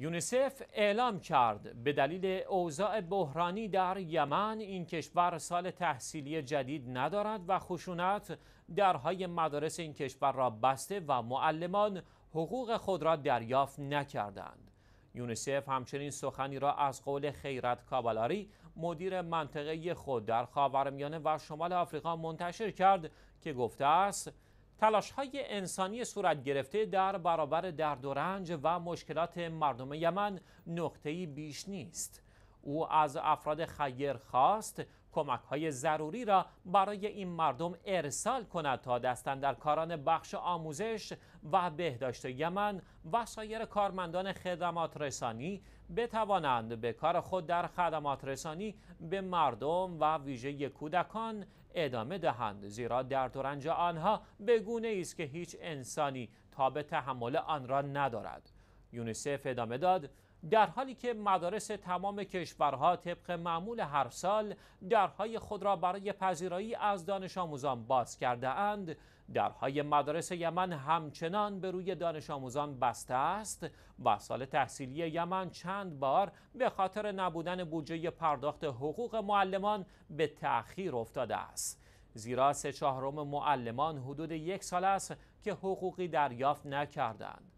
یونیسف اعلام کرد به دلیل اوضاع بحرانی در یمن این کشور سال تحصیلی جدید ندارد و خشونت درهای مدارس این کشور را بسته و معلمان حقوق خود را دریافت نکردند. یونیسف همچنین سخنی را از قول خیرت کابالاری مدیر منطقه خود در خاورمیانه و شمال آفریقا منتشر کرد که گفته است تلاش های انسانی صورت گرفته در برابر درد و رنج و مشکلات مردم یمن نقطه‌ای بیش نیست. او از افراد خیر خواست کمک های ضروری را برای این مردم ارسال کند تا دستن در کاران بخش آموزش و بهداشت یمن و سایر کارمندان خدمات رسانی بتوانند به کار خود در خدمات رسانی به مردم و ویژه کودکان ادامه دهند زیرا در دورنج آنها به گونه است که هیچ انسانی تا به تحمل آن را ندارد یونیسف ادامه داد در حالی که مدارس تمام کشورها طبق معمول هر سال درهای خود را برای پذیرایی از دانش آموزان باز کرده اند درهای مدارس یمن همچنان به روی دانش آموزان بسته است و سال تحصیلی یمن چند بار به خاطر نبودن بودجه پرداخت حقوق معلمان به تأخیر افتاده است زیرا سه چهارم معلمان حدود یک سال است که حقوقی دریافت نکردند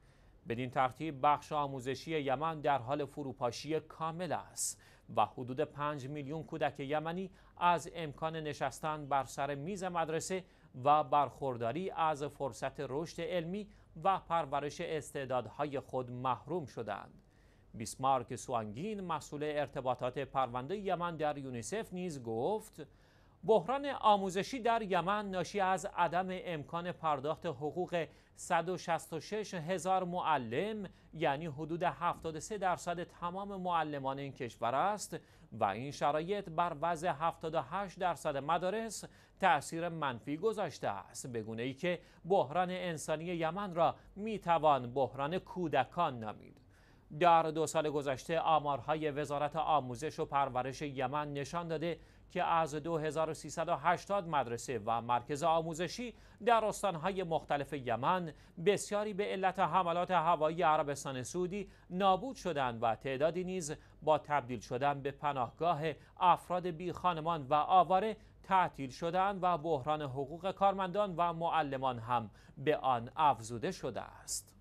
بدین ترتیب بخش آموزشی یمن در حال فروپاشی کامل است و حدود 5 میلیون کودک یمنی از امکان نشستن بر سر میز مدرسه و برخورداری از فرصت رشد علمی و پرورش استعدادهای خود محروم شدند. بیسمارک سوانگین مسئول ارتباطات پرونده یمن در یونیسف نیز گفت بحران آموزشی در یمن ناشی از عدم امکان پرداخت حقوق 166 هزار معلم یعنی حدود 73 درصد تمام معلمان این کشور است و این شرایط بر وضع 78 درصد مدارس تأثیر منفی گذاشته است بگونه ای که بحران انسانی یمن را میتوان بحران کودکان نامید در دو سال گذشته آمارهای وزارت آموزش و پرورش یمن نشان داده که از 2380 مدرسه و مرکز آموزشی در استانهای مختلف یمن بسیاری به علت حملات هوایی عربستان سعودی نابود شدند و تعدادی نیز با تبدیل شدن به پناهگاه افراد بی خانمان و آواره تعطیل شدند و بحران حقوق کارمندان و معلمان هم به آن افزوده شده است.